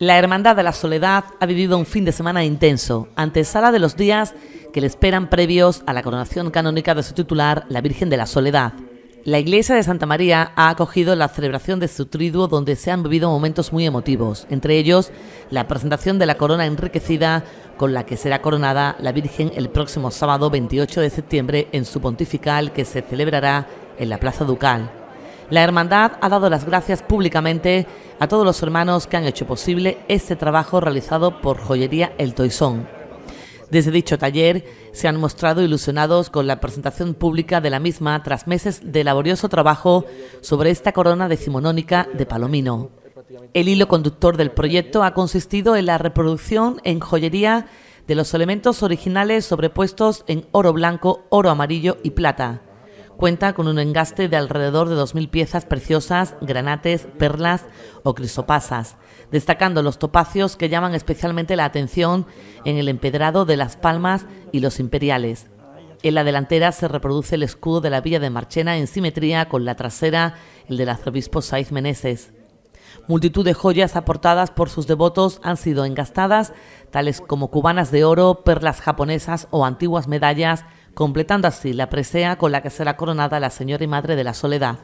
La Hermandad de la Soledad ha vivido un fin de semana intenso, ante sala de los días que le esperan previos a la coronación canónica de su titular, la Virgen de la Soledad. La iglesia de Santa María ha acogido la celebración de su triduo donde se han vivido momentos muy emotivos, entre ellos la presentación de la corona enriquecida con la que será coronada la Virgen el próximo sábado 28 de septiembre en su pontifical que se celebrará en la Plaza Ducal. La hermandad ha dado las gracias públicamente a todos los hermanos que han hecho posible este trabajo realizado por Joyería El Toisón. Desde dicho taller se han mostrado ilusionados con la presentación pública de la misma tras meses de laborioso trabajo sobre esta corona decimonónica de Palomino. El hilo conductor del proyecto ha consistido en la reproducción en joyería de los elementos originales sobrepuestos en oro blanco, oro amarillo y plata Cuenta con un engaste de alrededor de 2.000 piezas preciosas, granates, perlas o crisopasas, destacando los topacios que llaman especialmente la atención en el empedrado de las palmas y los imperiales. En la delantera se reproduce el escudo de la villa de Marchena en simetría con la trasera, el del arzobispo Saiz Meneses. Multitud de joyas aportadas por sus devotos han sido engastadas, tales como cubanas de oro, perlas japonesas o antiguas medallas completando así la presea con la que será coronada la Señora y Madre de la Soledad.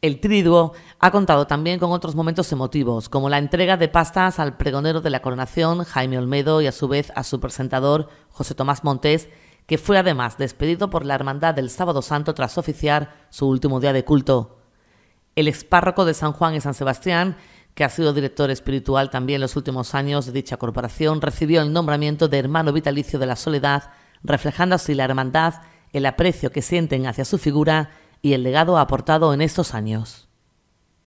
El triduo ha contado también con otros momentos emotivos, como la entrega de pastas al pregonero de la coronación, Jaime Olmedo, y a su vez a su presentador, José Tomás Montés, que fue además despedido por la Hermandad del Sábado Santo tras oficiar su último día de culto. El expárroco de San Juan y San Sebastián, que ha sido director espiritual también en los últimos años de dicha corporación, recibió el nombramiento de hermano vitalicio de la Soledad reflejando así la hermandad, el aprecio que sienten hacia su figura y el legado aportado en estos años.